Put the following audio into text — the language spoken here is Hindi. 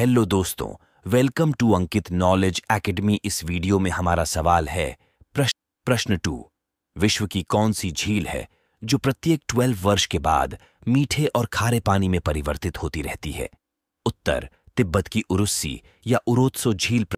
हेलो दोस्तों welcome to Ankit knowledge academy इस वीडियो में हमारा सवाल है प्रश्न प्रश्न टू विश्व की कौन सी झील है जो प्रत्येक 12 वर्ष के बाद मीठे और खारे पानी में परिवर्तित होती रहती है उत्तर तिब्बत की उरुस्सी या उरोत्सो झील